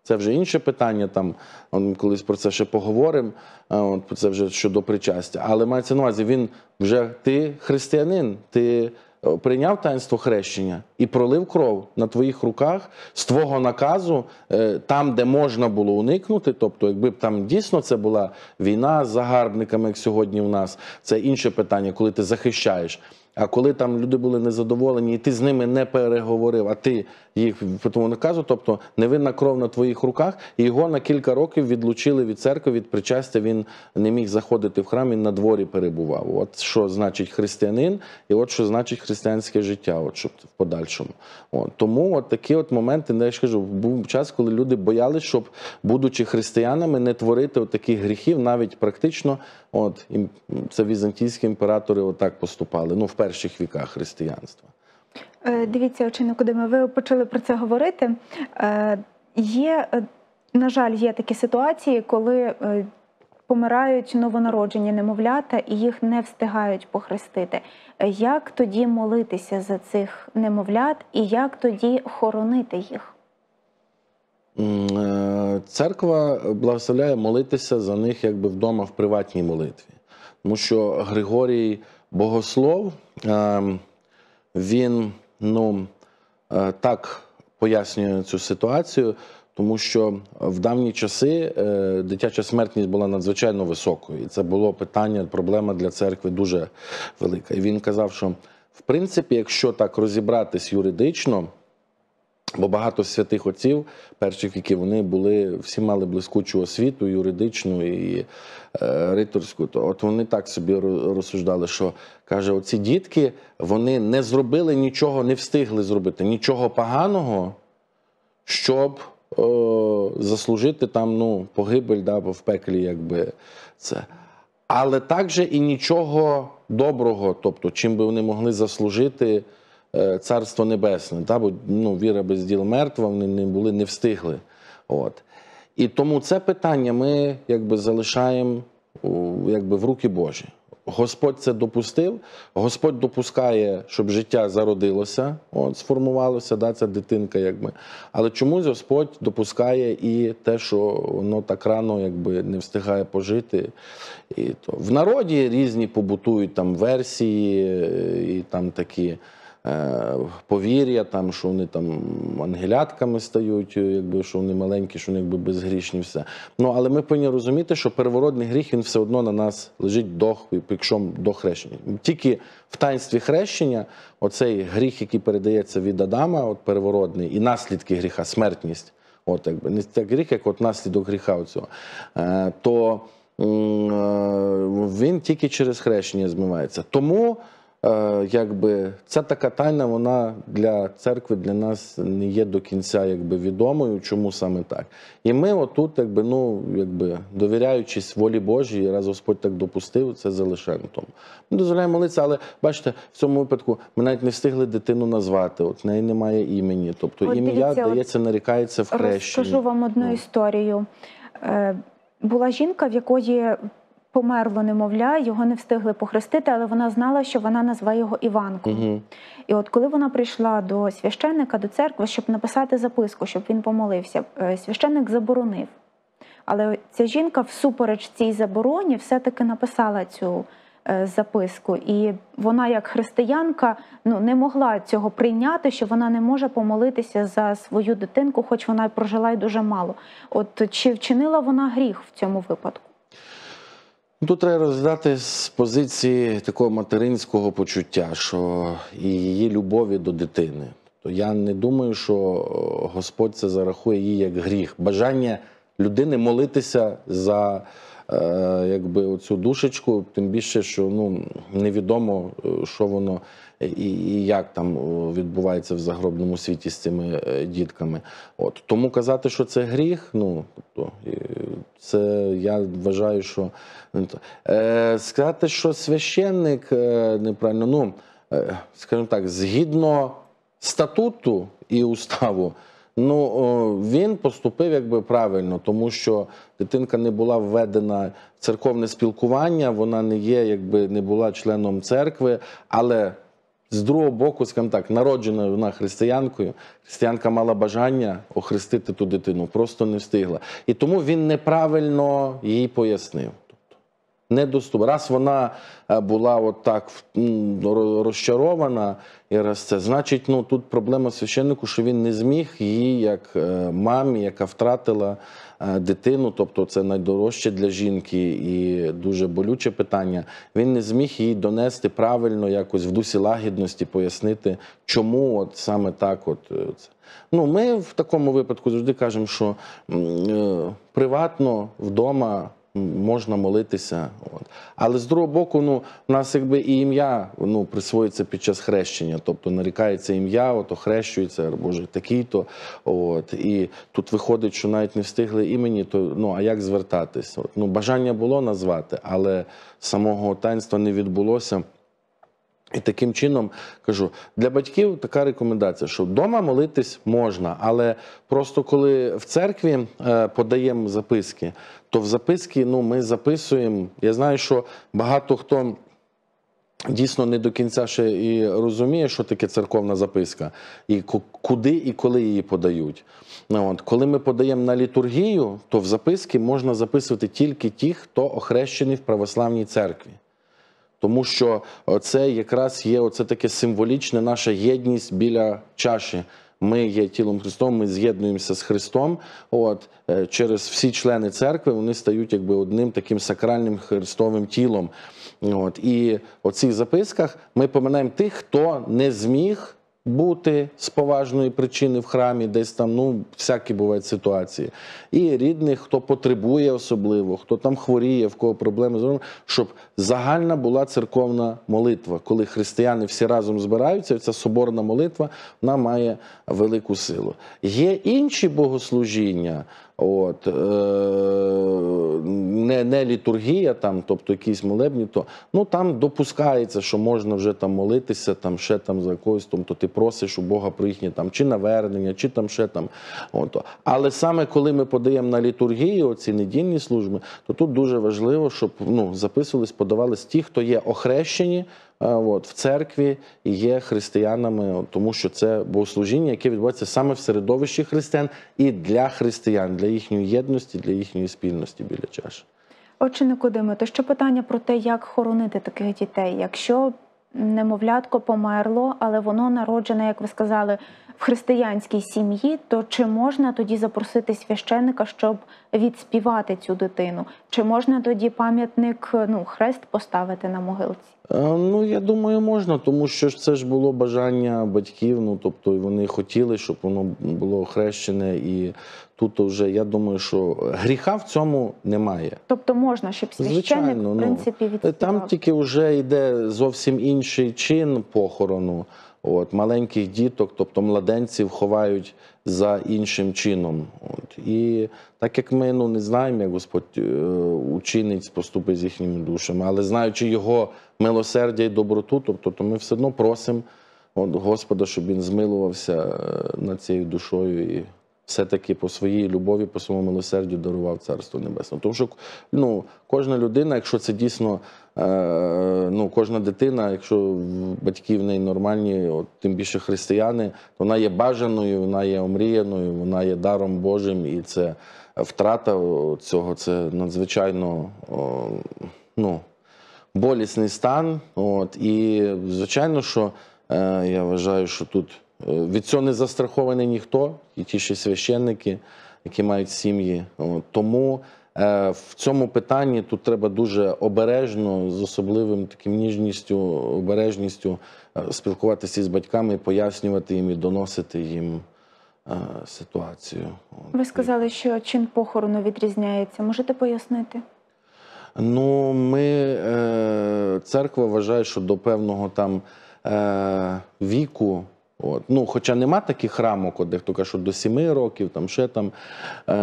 Це вже інше питання, там ми колись про це ще поговоримо. Це вже щодо причастя. Але мається на увазі, він вже ти християнин, ти е, прийняв таїнство хрещення і пролив кров на твоїх руках з твого наказу, е, там, де можна було уникнути. Тобто, якби б там дійсно це була війна з загарбниками, як сьогодні в нас, це інше питання, коли ти захищаєш. А коли там люди були незадоволені, і ти з ними не переговорив, а ти їх по тому наказу, тобто невинна кров на твоїх руках, і його на кілька років відлучили від церкви, від причастя. Він не міг заходити в храм, він на дворі перебував. От що значить християнин, і от що значить християнське життя, от щоб в подальшому. От. Тому от такі от моменти, я ж кажу, був час, коли люди боялись, щоб, будучи християнами, не творити от таких гріхів, навіть практично, от і це візантійські імператори отак поступали. Ну, в перших віках християнства. Е, дивіться, очевидно, куди ми ви почали про це говорити. Е, є, е, на жаль, є такі ситуації, коли помирають новонароджені немовлята і їх не встигають похрестити. Як тоді молитися за цих немовлят і як тоді хоронити їх? Церква благословляє молитися за них якби вдома в приватній молитві. Тому що Григорій богослов, ем, він ну, е, так пояснює цю ситуацію, тому що в давні часи е, дитяча смертність була надзвичайно високою, і це було питання, проблема для церкви дуже велика. І він казав, що в принципі, якщо так розібратись юридично. Бо багато святих отців перших віків вони були, всі мали блискучу освіту, юридичну і е, риторську. То от вони так собі розсуждали, що каже: оці дітки вони не зробили нічого, не встигли зробити нічого поганого, щоб о, заслужити там ну, погибель да, в пеклі, якби це. Але також і нічого доброго, тобто, чим би вони могли заслужити. Е, Царство Небесне, та, бо ну, віра без діл мертва, вони не були, не встигли. От. І тому це питання ми якби залишаємо якби, в руки Божі. Господь це допустив, Господь допускає, щоб життя зародилося, от, сформувалося, да, ця дитинка, якби. Але чомусь Господь допускає і те, що воно так рано якби, не встигає пожити. І то. В народі різні побутують там версії е, і там такі. Е, повір'я, там, що вони там ангелятками стають, е, якби що вони маленькі, що вони якби безгрішні, все. Ну але ми повинні розуміти, що первородний гріх він все одно на нас лежить до якщо до хрещення. Тільки в таїнстві хрещення, оцей гріх, який передається від Адама, от первородний, і наслідки гріха, смертність, от якби не так гріх, як от наслідок гріха, оцього, е, то він тільки через хрещення змивається. Тому. Е, якби Ця така тайна, вона для церкви для нас не є до кінця якби відомою, чому саме так. І ми отут, якби ну якби довіряючись волі Божій, раз Господь так допустив, це залишаємо тому. Ми дозволяємо молитися, але бачите, в цьому випадку ми навіть не встигли дитину назвати, от в неї немає імені. Тобто от, ім'я дивіться, дається, нарікається в хрещенні. Розкажу вам одну ну. історію. Е, була жінка, в якої померло немовля, його не встигли похрестити, але вона знала, що вона назве його Іванком. Угу. І от коли вона прийшла до священника, до церкви, щоб написати записку, щоб він помолився, е, священник заборонив. Але ця жінка, всупереч цій забороні, все-таки написала цю е, записку. І вона, як християнка, ну не могла цього прийняти, що вона не може помолитися за свою дитинку, хоч вона й прожила й дуже мало. От чи вчинила вона гріх в цьому випадку? Ну, тут треба розглядати з позиції такого материнського почуття, що і її любові до дитини. То я не думаю, що е, Господь це зарахує її як гріх. Бажання людини молитися за е, якби оцю душечку, тим більше, що ну невідомо, е, що воно і, і як там відбувається в загробному світі з цими е, дітками. От тому казати, що це гріх, ну тобто це я вважаю, що ну, е, сказати, що священник е, неправильно, ну е, скажімо так, згідно статуту і уставу. Ну він поступив якби правильно, тому що дитинка не була введена в церковне спілкування, вона не є, якби не була членом церкви, але з другого боку, скажімо так, народжена вона християнкою, християнка мала бажання охрестити ту дитину, просто не встигла. І тому він неправильно їй пояснив недоступна. Раз вона е, була от так розчарована і раз це, значить, ну тут проблема священнику, що він не зміг її, як е, мамі, яка втратила е, дитину, тобто це найдорожче для жінки і дуже болюче питання. Він не зміг її донести правильно, якось в дусі лагідності, пояснити, чому от саме так, от це. Ну, ми в такому випадку завжди кажемо, що приватно вдома можна молитися. Але з другого боку, ну, у нас якби і ім'я ну, присвоїться під час хрещення, тобто нарікається ім'я, ото хрещується, Боже, такий-то. От. І тут виходить, що навіть не встигли імені, то ну, а як звертатись? От. Ну, Бажання було назвати, але самого таїнства не відбулося. І таким чином кажу, для батьків така рекомендація, що вдома молитись можна, але просто коли в церкві е, подаємо записки, то в записки ну, ми записуємо. Я знаю, що багато хто. Дійсно, не до кінця ще і розуміє, що таке церковна записка, і куди і коли її подають. Ну, от. Коли ми подаємо на літургію, то в записки можна записувати тільки ті, хто охрещений в православній церкві тому що е, це якраз є оце таке символічне наша єдність біля чаші. Ми є тілом Христом, ми з'єднуємося з Христом. От е, через всі члени церкви вони стають якби одним таким сакральним Христовим тілом. От і цих записках ми поминаємо тих, хто не зміг бути з поважної причини в храмі, десь там, ну, всякі бувають ситуації. І рідних, хто потребує особливо, хто там хворіє, в кого проблеми з щоб загальна була церковна молитва. Коли християни всі разом збираються, ця соборна молитва вона має велику силу. Є інші богослужіння. От, е, Не не літургія, там, тобто якісь молебні, то ну там допускається, що можна вже там молитися, там ще там за когось, тобто ти просиш у Бога про їхнє там чи навернення, чи там ще там. От. Але саме коли ми подаємо на літургію оці недільні служби, то тут дуже важливо, щоб ну, записувались, подавались ті, хто є охрещені. Е, от, в церкві є християнами, тому що це богослужіння, яке відбувається саме в середовищі християн і для християн, для їхньої єдності, для їхньої спільності біля чаші. Отче ми то ще питання про те, як хоронити таких дітей, якщо немовлятко померло, але воно народжене, як ви сказали, в християнській сім'ї. То чи можна тоді запросити священника, щоб відспівати цю дитину? Чи можна тоді пам'ятник ну, хрест поставити на могилці? Е, ну я думаю, можна, тому що це ж було бажання батьків. Ну тобто вони хотіли, щоб воно було хрещене і Тут вже я думаю, що гріха в цьому немає. Тобто можна, щоб священник, Звичайно, в ну, принципі відспівав. Е, там тільки вже йде зовсім інший чин похорону. От маленьких діток, тобто младенців, ховають за іншим чином. От і так як ми ну не знаємо, як Господь е, учинить поступить з їхніми душами, але знаючи його милосердя і доброту, тобто то ми все одно просимо от, Господа, щоб він змилувався е, над цією душою і все-таки по своїй любові, по своєму милосердю дарував царство небесне. Тому що ну, кожна людина, якщо це дійсно е, ну, кожна дитина, якщо батьки в неї нормальні, от, тим більше християни, вона є бажаною, вона є омріяною, вона є даром Божим, і це втрата цього це надзвичайно ну, болісний стан. От, І звичайно, що е, я вважаю, що тут. Е, від цього не застрахований ніхто, і ті ще священники, які мають сім'ї. Тому е, в цьому питанні тут треба дуже обережно, з особливим таким ніжністю, обережністю е, спілкуватися з батьками, пояснювати їм і доносити їм ситуацію. Ви сказали, що чин похорону відрізняється. Можете пояснити? Ну, ми церква вважає, що до певного там віку. От. Ну, Хоча нема таких рамок, де хто каже, що до сіми років, там ще там. Е,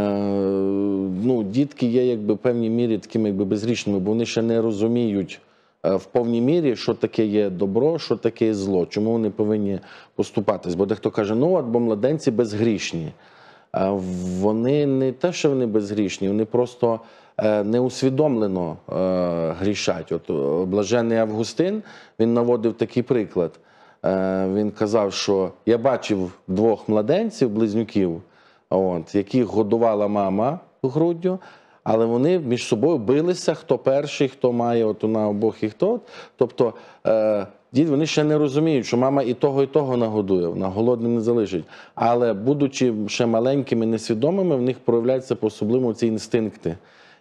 ну, Дітки є якби в певній мірі такими якби безрічними, бо вони ще не розуміють е, в повній мірі, що таке є добро, що таке є зло, чому вони повинні поступатись. Бо дехто каже, ну от бо младенці безгрішні. Е, вони не те, що вони безгрішні, вони просто. Е, неусвідомлено е, грішать. От е, Блажений Августин він наводив такий приклад. Е, він казав, що я бачив двох младенців, близнюків, от, яких годувала мама груддю, але вони між собою билися, хто перший, хто має от на обох і хто. Тобто е, дід вони ще не розуміють, що мама і того, і того нагодує, вона голодним не залишить. Але, будучи ще маленькими, несвідомими, в них проявляються по особливому ці інстинкти.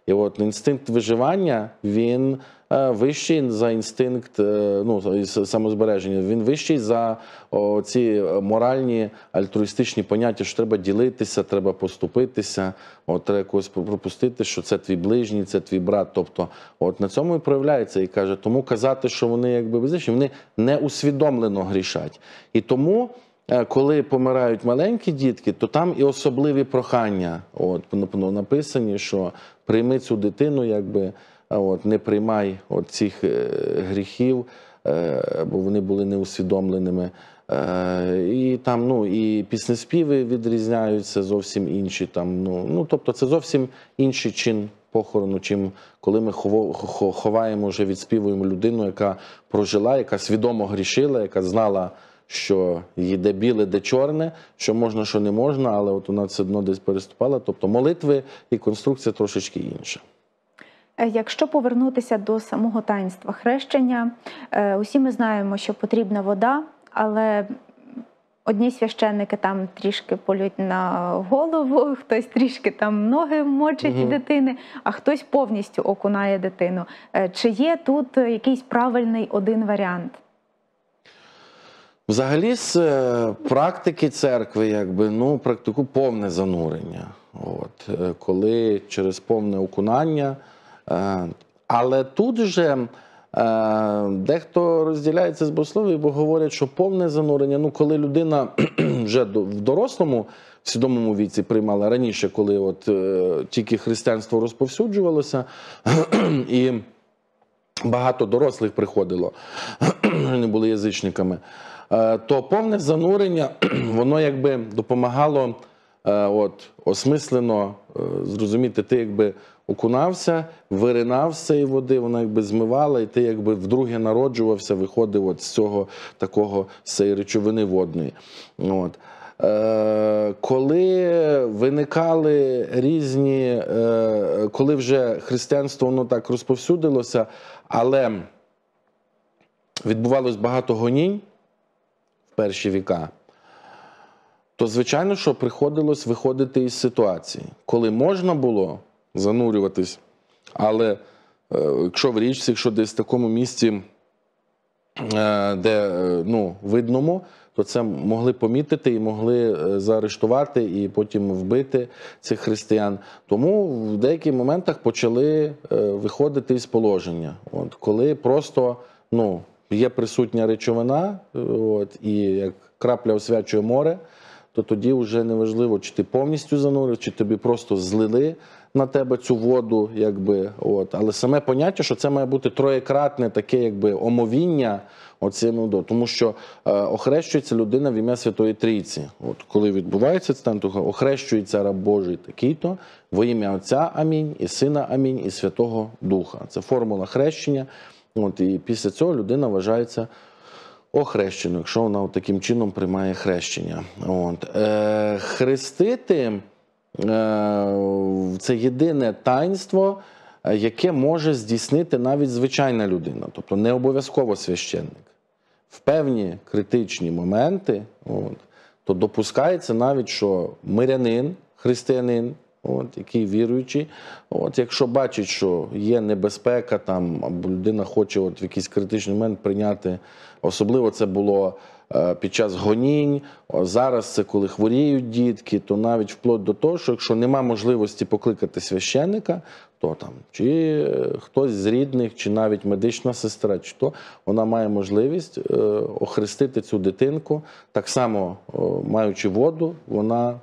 І от інстинкт виживання він Е, вищий за інстинкт е, ну, самозбереження. Він вищий за ці е, моральні альтруїстичні поняття, що треба ділитися, треба поступитися, от, треба когось пропустити, що це твій ближній, це твій брат. Тобто, от на цьому і проявляється і каже, тому казати, що вони якби безличні, вони усвідомлено грішать. І тому. Коли помирають маленькі дітки, то там і особливі прохання. От написані, що прийми цю дитину, якби. От, Не приймай от цих е, гріхів, е, бо вони були неусвідомленими. Е, і там ну і піснеспіви відрізняються зовсім інші. Там ну ну тобто, це зовсім інший чин похорону, чим коли ми ховаємо вже відспівуємо людину, яка прожила, яка свідомо грішила, яка знала, що її де біле, де чорне, що можна, що не можна, але от вона все одно десь переступала. Тобто молитви і конструкція трошечки інша. Е, якщо повернутися до самого таїнства хрещення, е, усі ми знаємо, що потрібна вода, але одні священники там трішки полють на голову, хтось трішки там ноги мочить угу. дитини, а хтось повністю окунає дитину. Е, чи є тут якийсь правильний один варіант? Взагалі, з практики церкви, якби ну практику повне занурення. От коли через повне окунання. Е, але тут же е, дехто розділяється з богослов'я, бо говорять, що повне занурення, ну коли людина вже в дорослому свідомому віці приймала раніше, коли от е, тільки християнство розповсюджувалося, і багато дорослих приходило, не були язичниками. То повне занурення, воно якби допомагало от, осмислено зрозуміти ти якби окунався, виринав з цієї води, вона якби змивала, і ти якби вдруге народжувався, виходив от з цього такого з цієї речовини водної. От. Е, коли виникали різні, е, коли вже християнство воно так розповсюдилося, але відбувалось багато гонінь в перші віка, то звичайно, що приходилось виходити із ситуації, коли можна було занурюватись. Але е, якщо в річці, якщо десь в такому місці, е, де е, ну, видному, то це могли помітити і могли заарештувати і потім вбити цих християн. Тому в деяких моментах почали виходити із положення, От, коли просто ну, є присутня речовина, от, і як крапля освячує море, то тоді вже неважливо, чи ти повністю занурив, чи тобі просто злили на тебе цю воду, якби от, але саме поняття, що це має бути троєкратне таке, якби омовіння. Оцим, ну, до тому, що е, охрещується людина в ім'я Святої Трійці. От коли відбувається це там, охрещується раб Божий такий-то во ім'я Отця Амінь, і Сина Амінь, і Святого Духа. Це формула хрещення. От і після цього людина вважається охрещеною, якщо вона от таким чином приймає хрещення. От. Е, Хрестити. Е, це єдине таїнство, е, яке може здійснити навіть звичайна людина, тобто не обов'язково священник. В певні критичні моменти, от, то допускається навіть, що мирянин, християнин, от, який віруючий, от, якщо бачить, що є небезпека, там, або людина хоче от, в якийсь критичний момент прийняти, особливо це було. Е, під час гонінь. Зараз це коли хворіють дітки, то навіть вплоть до того, що якщо нема можливості покликати священика, то там чи е, хтось з рідних, чи навіть медична сестра, чи то вона має можливість е, охрестити цю дитинку, так само маючи воду, вона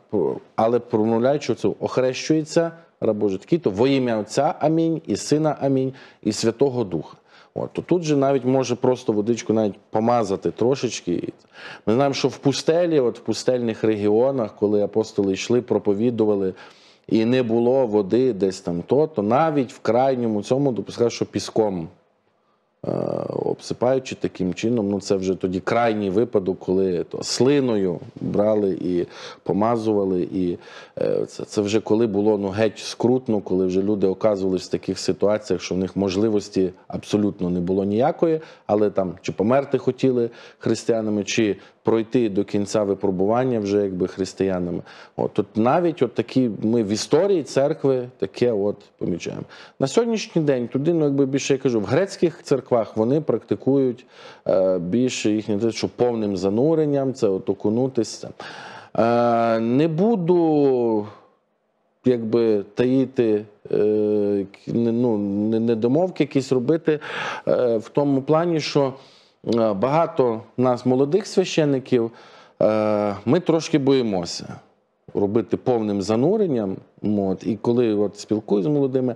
але промовляючи цю охрещується рабожитки, то во ім'я Отця Амінь і Сина Амінь, і Святого Духа. От, то тут же навіть може просто водичку навіть помазати трошечки. Ми знаємо, що в пустелі, от в пустельних регіонах, коли апостоли йшли, проповідували, і не було води десь там, то, то навіть в крайньому цьому допускав, що піском Е, обсипаючи таким чином, ну це вже тоді крайній випадок, коли то слиною брали і помазували. І е, це це вже коли було ну геть скрутно, коли вже люди оказувалися в таких ситуаціях, що в них можливості абсолютно не було ніякої, але там чи померти хотіли християнами, чи пройти до кінця випробування вже якби християнами. От тут навіть от такі ми в історії церкви таке от помічаємо. На сьогоднішній день туди, ну якби більше я кажу, в грецьких церквах церквах вони практикують е, більше їхнє те, що повним зануренням, це от окунутися. Е, не буду якби таїти е, ну, недомовки якісь робити в тому плані, що багато нас, молодих священиків, ми трошки боїмося робити повним зануренням. От, І коли от, спілкуюсь з молодими,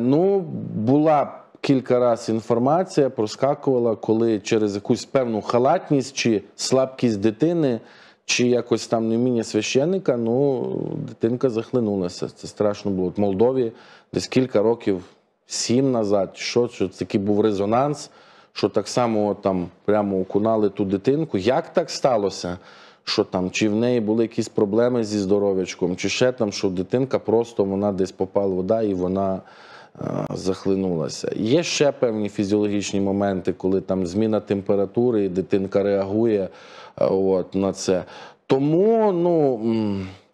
ну, була кілька разів інформація проскакувала, коли через якусь певну халатність чи слабкість дитини, чи якось там неміння священника, ну дитинка захлинулася. Це страшно було. в Молдові десь кілька років, сім назад, що, що такий був резонанс, що так само там прямо окунали ту дитинку. Як так сталося? Що там, чи в неї були якісь проблеми зі здоров'ячком, чи ще там, що дитинка просто вона десь попала вода і вона. Е, захлинулася. Є ще певні фізіологічні моменти, коли там зміна температури і дитинка реагує е, от, на це. Тому ну,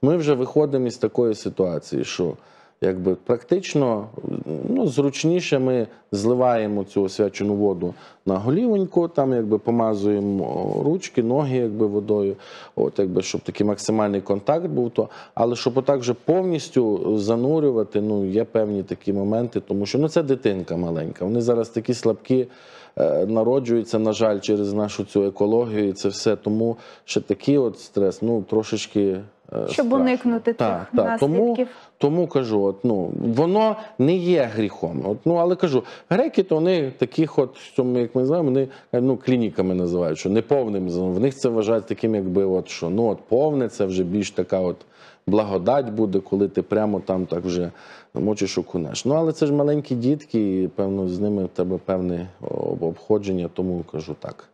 ми вже виходимо із такої ситуації, що якби практично ну, зручніше ми зливаємо цю освячену воду на голівоньку, там якби помазуємо ручки, ноги якби водою, от якби щоб такий максимальний контакт був. то. Але щоб отак вже повністю занурювати, ну є певні такі моменти, тому що ну це дитинка маленька. Вони зараз такі слабкі. Е, Народжується, на жаль, через нашу цю екологію і це все. Тому ще такий от стрес, ну трошечки Е, Щоб страшно. уникнути так, тих так, наслідків. Тому тому кажу, от, ну, воно не є гріхом. От, ну, Але кажу, греки то вони таких, от, що ми, як ми знаємо, вони е, ну, клініками називають, що неповним. В них це вважають таким, якби от, що ну, от, повне, це вже більш така от благодать буде, коли ти прямо там так вже мочиш окунеш. Ну, але це ж маленькі дітки, і певно, з ними в тебе певне обходження, тому кажу так.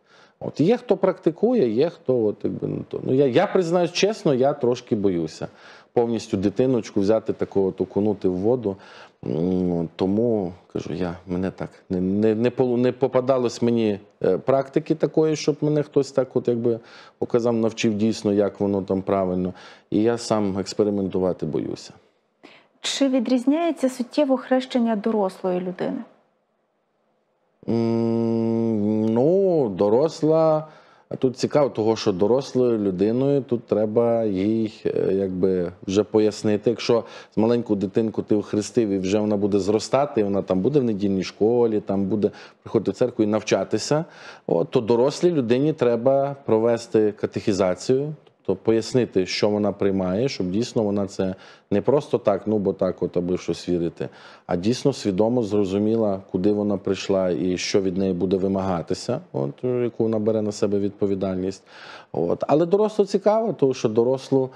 От є хто практикує, є хто от якби ну то. Ну я я признаюсь чесно, я трошки боюся повністю дитиночку взяти такого, окунути в воду. Тому кажу, я мене так не не, не, не попадалось мені е, практики такої, щоб мене хтось так, от якби показав, навчив дійсно, як воно там правильно. І я сам експериментувати боюся. Чи відрізняється суттєво хрещення дорослої людини? Ну, доросла. Тут цікаво, того, що дорослою людиною тут треба їй е, якби вже пояснити. Якщо з маленьку дитинку ти вхрестив і вже вона буде зростати, вона там буде в недільній школі, там буде приходити в церкву і навчатися, от, то дорослій людині треба провести катехізацію, то тобто пояснити, що вона приймає, щоб дійсно вона це не просто так, ну бо так, от аби щось вірити, а дійсно свідомо зрозуміла, куди вона прийшла і що від неї буде вимагатися, от яку вона бере на себе відповідальність. От. Але доросло цікаво, тому що дорослу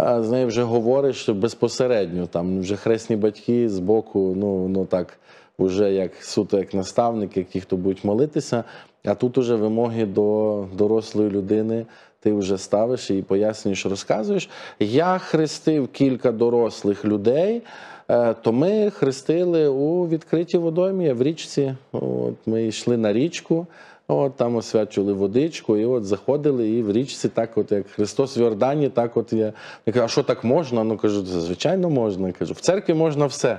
е, з нею вже говориш безпосередньо, там вже хресні батьки з боку, ну, ну так. вже як суто як наставники, як ті, хто будуть молитися, а тут уже вимоги до дорослої людини ти вже ставиш і пояснюєш, розказуєш. Я хрестив кілька дорослих людей. Е, то ми хрестили у відкритій водоймі в річці. От ми йшли на річку. От Там освячували водичку, і от заходили, і в річці, так от як Христос в Йордані, так от я. Я кажу, а що так можна? Ну кажу, звичайно, можна. кажу, в церкві можна все.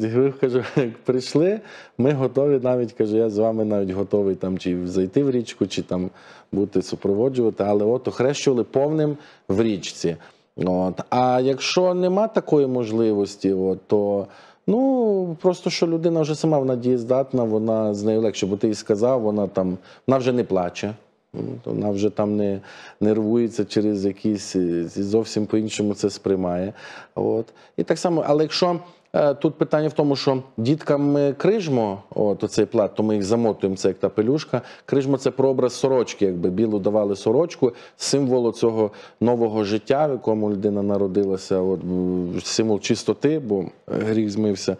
Я кажу, як прийшли, ми готові навіть кажу, я з вами навіть готовий там чи зайти в річку, чи там бути супроводжувати, але от охрещували повним в річці. От. А якщо нема такої можливості, от, то Ну просто що людина вже сама вона здатна, вона з нею легше, бо ти їй сказав, вона там вона вже не плаче. Ну, вона вже там не нервується через якісь зовсім по-іншому це сприймає. От. І так само, але якщо Е, тут питання в тому, що діткам крижмо, от оцей плат, то ми їх замотуємо, це як та пелюшка. Крижмо це прообраз сорочки, якби білу давали сорочку, символу цього нового життя, в якому людина народилася, от, символ чистоти, бо гріх змився.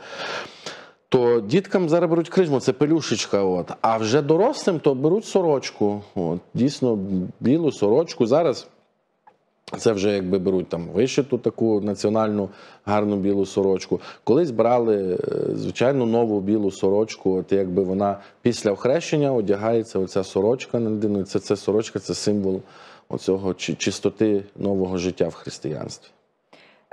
То діткам зараз беруть крижму, це пелюшечка. От. А вже дорослим то беруть сорочку. От, Дійсно, білу сорочку. Зараз це вже якби беруть там вишиту таку національну гарну білу сорочку. Колись брали е, звичайну нову білу сорочку. От якби вона після охрещення одягається оця сорочка на людину. Це це сорочка, це символ оцього чистоти нового життя в християнстві.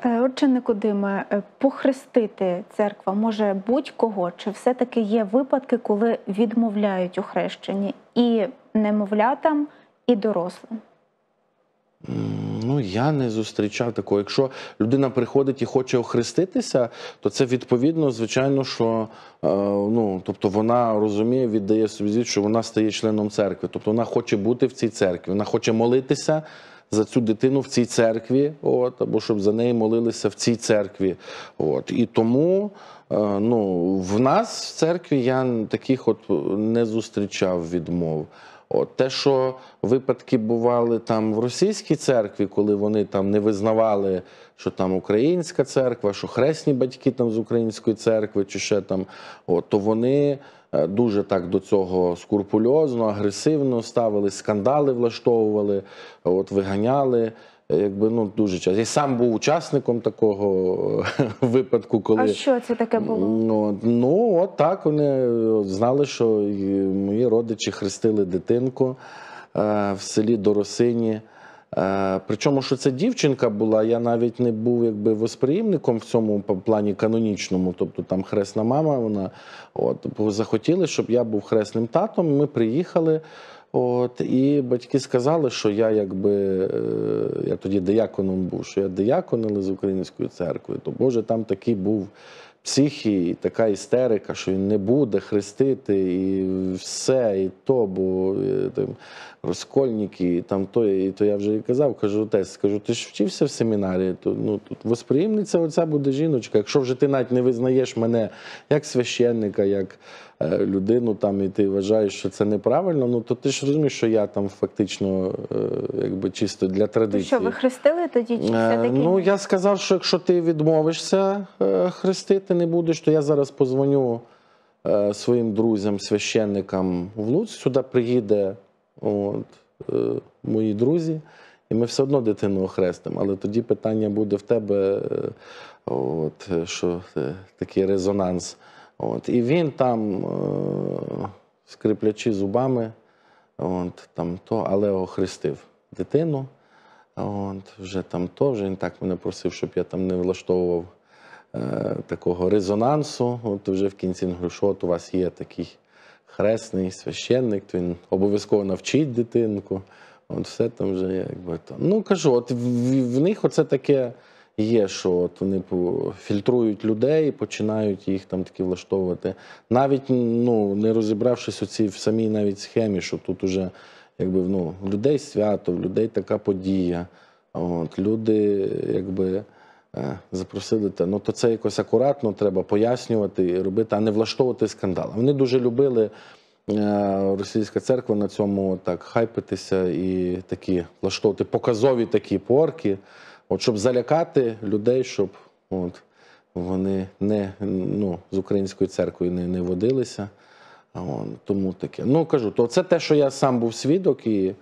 Е, отже, Никодиме, е, похрестити церква може будь-кого, чи все-таки є випадки, коли відмовляють у хрещенні і немовлятам, і дорослим. Ну, я не зустрічав такого. Якщо людина приходить і хоче охреститися, то це відповідно, звичайно, що е, ну, тобто вона розуміє, віддає собі звіт, що вона стає членом церкви. Тобто вона хоче бути в цій церкві, вона хоче молитися за цю дитину в цій церкві, от, або щоб за неї молилися в цій церкві. От. І тому е, ну, в нас в церкві я таких от не зустрічав відмов. От Те, що випадки бували там в російській церкві, коли вони там не визнавали, що там українська церква, що хресні батьки там з української церкви, чи ще там, от, то вони е, дуже так до цього скурпульозно, агресивно ставили, скандали влаштовували, от виганяли. Е, якби ну дуже часто. Я сам був учасником такого е, випадку, коли А що це таке було? Ну, ну, от так вони е, знали, що мої родичі хрестили дитинку в селі Доросині. Причому, що це дівчинка була, я навіть не був якби восприємником в цьому плані канонічному, тобто там хресна мама, вона от захотіли, щоб я був хресним татом. Ми приїхали. От і батьки сказали, що я якби е, я тоді деяконом був, що я деяконили з української церкви, то Боже, там такий був психії, така істерика, що він не буде хрестити і все, і то, бо і, е, там розкольники, і там то, і то я вже і казав, кажу, отець, кажу, ти ж вчився в семінарі, то ну тут восприємниця оця буде жіночка. Якщо вже ти навіть не визнаєш мене як священника, як Е, людину там і ти вважаєш, що це неправильно, ну то ти ж розумієш, що я там фактично е, якби чисто для традиції. То Що ви хрестили тоді? Чи е, все-таки? Ну я сказав, що якщо ти відмовишся хрестити, не будеш, то я зараз позвоню своїм друзям, священникам в Луць, сюди приїде от, мої друзі. І ми все одно дитину охрестимо, але тоді питання буде в тебе, от що такий резонанс. От, І він там, е, скриплячи зубами, от, там то, але охрестив дитину. От, Вже там то, вже він так мене просив, щоб я там не влаштовував е, такого резонансу. От вже в кінці він говорив, що от у вас є такий хресний священник, то він обов'язково навчить дитинку. От все там вже якби там. Ну кажу, от в, в них оце таке є, що от вони фільтрують людей, починають їх там такі влаштовувати. Навіть ну не розібравшись у цій в самій навіть схемі, що тут уже якби ну людей свято, в людей така подія. От люди якби. Е, запросили те, ну то це якось акуратно треба пояснювати і робити, а не влаштовувати скандал. Вони дуже любили е, російська церква на цьому так хайпитися і такі влаштовувати показові такі порки. От щоб залякати людей, щоб от, вони не ну, з українською церквою не не водилися. От, тому таке. Ну кажу, то це те, що я сам був свідок, і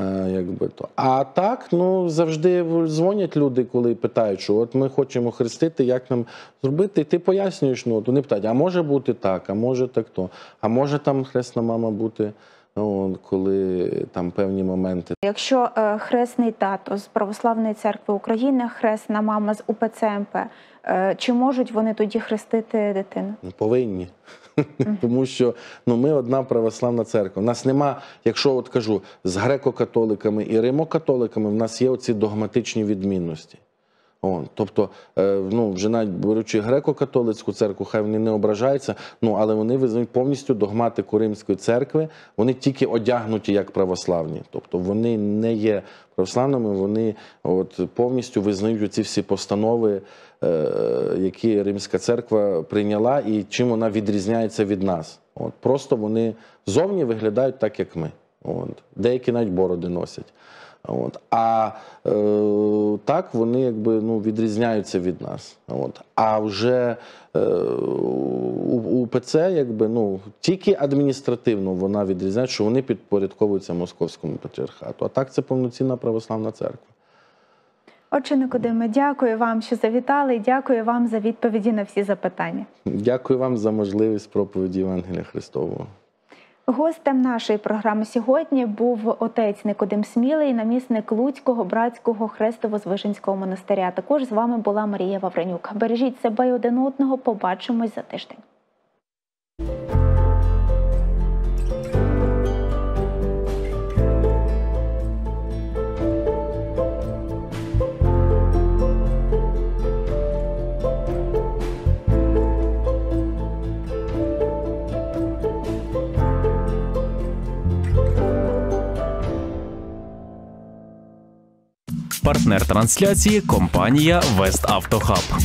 е, якби то. А так, ну завжди дзвонять люди, коли питають, що от ми хочемо хрестити, як нам зробити, і ти пояснюєш, ну от вони питають, а може бути так, а може так то, а може там хресна мама бути. Ну, коли там певні моменти, якщо е, хресний тато з православної церкви України, хресна мама з УПЦ МП, е, чи можуть вони тоді хрестити дитину? Ну, повинні, тому що ну ми одна православна церква. У нас нема, якщо от кажу з греко-католиками і римо-католиками, в нас є оці догматичні відмінності. Он. Тобто, е, ну, вже навіть беручи греко-католицьку церкву, хай вони не ображаються, ну але вони визнають повністю догматику римської церкви, вони тільки одягнуті як православні. Тобто вони не є православними, вони от повністю визнають ці всі постанови, е, які римська церква прийняла, і чим вона відрізняється від нас. От Просто вони зовні виглядають так, як ми. От. Деякі навіть бороди носять. От. А е, так вони якби ну, відрізняються від нас. От. А вже е, у, у ПЦ якби, ну, тільки адміністративно вона відрізняє, що вони підпорядковуються московському патріархату. А так це повноцінна православна церква. Отче Никодиме, дякую вам, що завітали, і дякую вам за відповіді на всі запитання. Дякую вам за можливість проповіді Євангелія Христового. Гостем нашої програми сьогодні був отець Никодим Смілий, намісник Луцького братського хрестово-звиженського монастиря. Також з вами була Марія Вавренюк. Бережіть себе і один одного. Побачимось за тиждень. партнер трансляції компанія «Веставтохаб».